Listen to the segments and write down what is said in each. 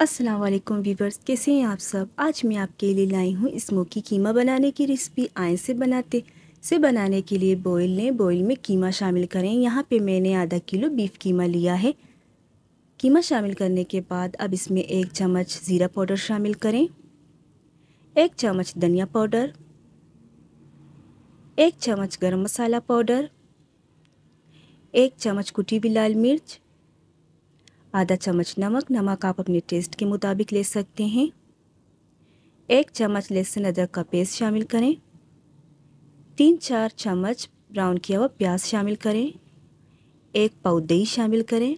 अस्सलाम वालेकुम वीवर्स कैसे हैं आप सब आज मैं आपके लिए लाई हूँ स्मोकी कीमा बनाने की रेसिपी आय से बनाते से बनाने के लिए बॉयल लें बॉयल में कीमा शामिल करें यहाँ पे मैंने आधा किलो बीफ कीमा लिया है कीमा शामिल करने के बाद अब इसमें एक चम्मच ज़ीरा पाउडर शामिल करें एक चम्मच धनिया पाउडर एक चम्मच गर्म मसाला पाउडर एक चम्मच कुटी हुई लाल मिर्च आधा चम्मच नमक नमक आप अपने टेस्ट के मुताबिक ले सकते हैं एक चम्मच लहसुन अदरक का पेस्ट शामिल करें तीन चार चम्मच ब्राउन किया हुआ प्याज शामिल करें एक पाव दही शामिल करें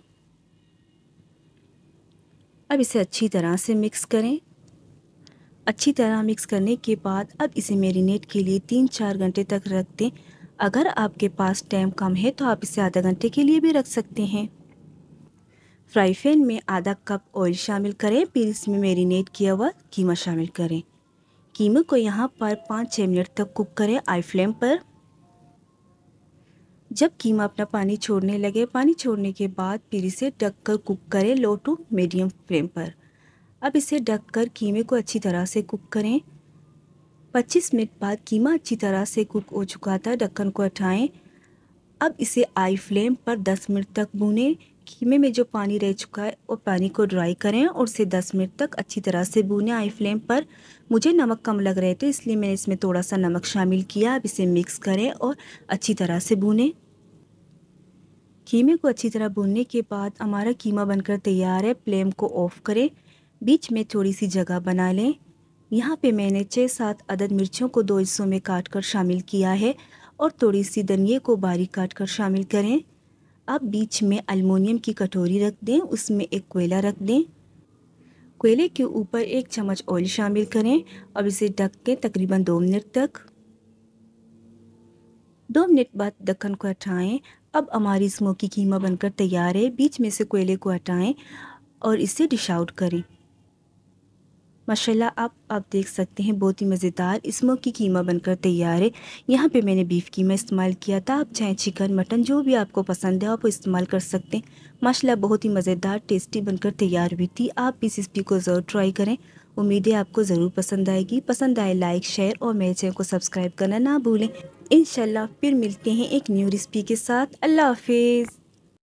अब इसे अच्छी तरह से मिक्स करें अच्छी तरह मिक्स करने के बाद अब इसे मेरीनेट के लिए तीन चार घंटे तक रख दें अगर आपके पास टाइम कम है तो आप इसे आधा घंटे के लिए भी रख सकते हैं फ्राई पैन में आधा कप ऑयल शामिल करें फिर इसमें मेरीनेट किया हुआ कीमा शामिल करें कीमे को यहाँ पर पाँच छः मिनट तक कुक करें आई फ्लेम पर जब कीमा अपना पानी छोड़ने लगे पानी छोड़ने के बाद फिर इसे ढककर कुक करें लो टू मीडियम फ्लेम पर अब इसे ढककर कीमे को अच्छी तरह से कुक करें 25 मिनट बाद कीमा अच्छी तरह से कुक हो चुका था ढक्कन को हटाएं अब इसे आई फ्लेम पर 10 मिनट तक भूने खीमे में जो पानी रह चुका है वो पानी को ड्राई करें और उसे 10 मिनट तक अच्छी तरह से भूने आई फ्लेम पर मुझे नमक कम लग रहे थे इसलिए मैंने इसमें थोड़ा सा नमक शामिल किया अब इसे मिक्स करें और अच्छी तरह से भूने कीमे को अच्छी तरह भूनने के बाद हमारा कीमा बनकर तैयार है फ्लेम को ऑफ़ करें बीच में थोड़ी सी जगह बना लें यहाँ पे मैंने छः सात अदद मिर्चों को दो हिस्सों में काट कर शामिल किया है और थोड़ी सी धनिए को बारीक काट कर शामिल करें अब बीच में अलमोनियम की कटोरी रख दें उसमें एक कोयला रख दें कोयले के ऊपर एक चम्मच ऑयल शामिल करें और इसे ढक के तकरीबन दो मिनट तक दो मिनट बाद ढक्कन को हटाएं अब हमारी स्मोकी कीमा बनकर तैयार है बीच में से कोयले को हटाएं और इसे डिश आउट करें माशाल्लाह आप आप देख सकते हैं बहुत ही मज़ेदार स्मोकी कीमा बनकर तैयार है यहाँ पे मैंने बीफ कीमा इस्तेमाल किया था आप चाहे चिकन मटन जो भी आपको पसंद है आप इस्तेमाल कर सकते हैं माशाल्लाह बहुत ही मज़ेदार टेस्टी बनकर तैयार हुई थी आप इस रेसिपी को ज़रूर ट्राई करें उम्मीद है आपको ज़रूर पसंद आएगी पसंद आए लाइक शेयर और मेरे चैनल को सब्सक्राइब करना ना भूलें इन फिर मिलते हैं एक न्यू रेसिपी के साथ अल्लाह हाफिज़